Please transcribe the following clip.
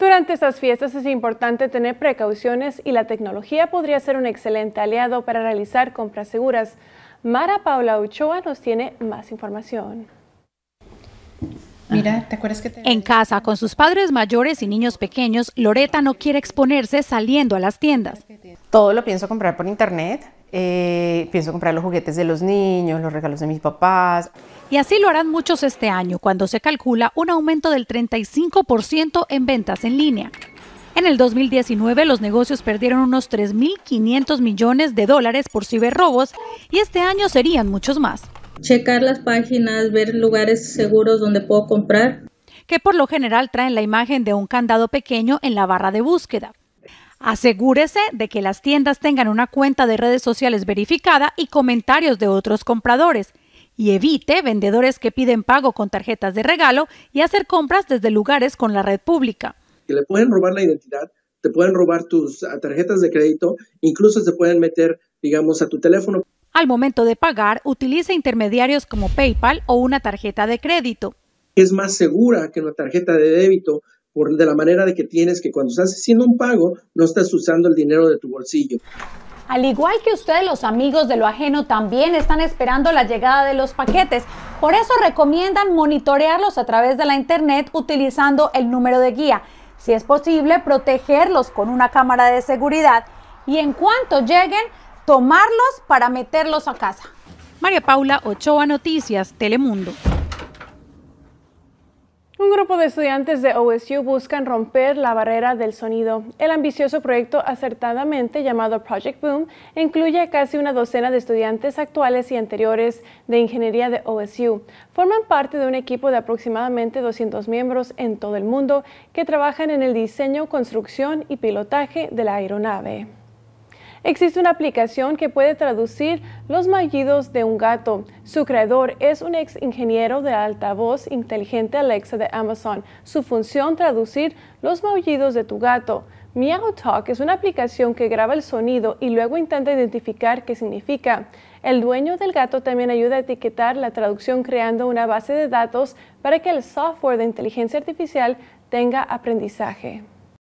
Durante estas fiestas es importante tener precauciones y la tecnología podría ser un excelente aliado para realizar compras seguras. Mara Paula Ochoa nos tiene más información. Mira, En casa, con sus padres mayores y niños pequeños, Loreta no quiere exponerse saliendo a las tiendas. Todo lo pienso comprar por internet. Eh, pienso comprar los juguetes de los niños, los regalos de mis papás. Y así lo harán muchos este año, cuando se calcula un aumento del 35% en ventas en línea. En el 2019 los negocios perdieron unos 3.500 millones de dólares por ciberrobos y este año serían muchos más. Checar las páginas, ver lugares seguros donde puedo comprar. Que por lo general traen la imagen de un candado pequeño en la barra de búsqueda. Asegúrese de que las tiendas tengan una cuenta de redes sociales verificada y comentarios de otros compradores. Y evite vendedores que piden pago con tarjetas de regalo y hacer compras desde lugares con la red pública. Que le pueden robar la identidad, te pueden robar tus ah, tarjetas de crédito, incluso se pueden meter, digamos, a tu teléfono. Al momento de pagar, utilice intermediarios como PayPal o una tarjeta de crédito. Es más segura que una tarjeta de débito de la manera de que tienes que cuando estás haciendo un pago no estás usando el dinero de tu bolsillo. Al igual que ustedes, los amigos de lo ajeno también están esperando la llegada de los paquetes. Por eso recomiendan monitorearlos a través de la internet utilizando el número de guía. Si es posible, protegerlos con una cámara de seguridad y en cuanto lleguen, tomarlos para meterlos a casa. María Paula Ochoa Noticias, Telemundo. Un grupo de estudiantes de OSU buscan romper la barrera del sonido. El ambicioso proyecto acertadamente llamado Project Boom incluye a casi una docena de estudiantes actuales y anteriores de ingeniería de OSU. Forman parte de un equipo de aproximadamente 200 miembros en todo el mundo que trabajan en el diseño, construcción y pilotaje de la aeronave. Existe una aplicación que puede traducir los maullidos de un gato. Su creador es un ex ingeniero de altavoz inteligente Alexa de Amazon. Su función traducir los maullidos de tu gato. Meow Talk es una aplicación que graba el sonido y luego intenta identificar qué significa. El dueño del gato también ayuda a etiquetar la traducción creando una base de datos para que el software de inteligencia artificial tenga aprendizaje.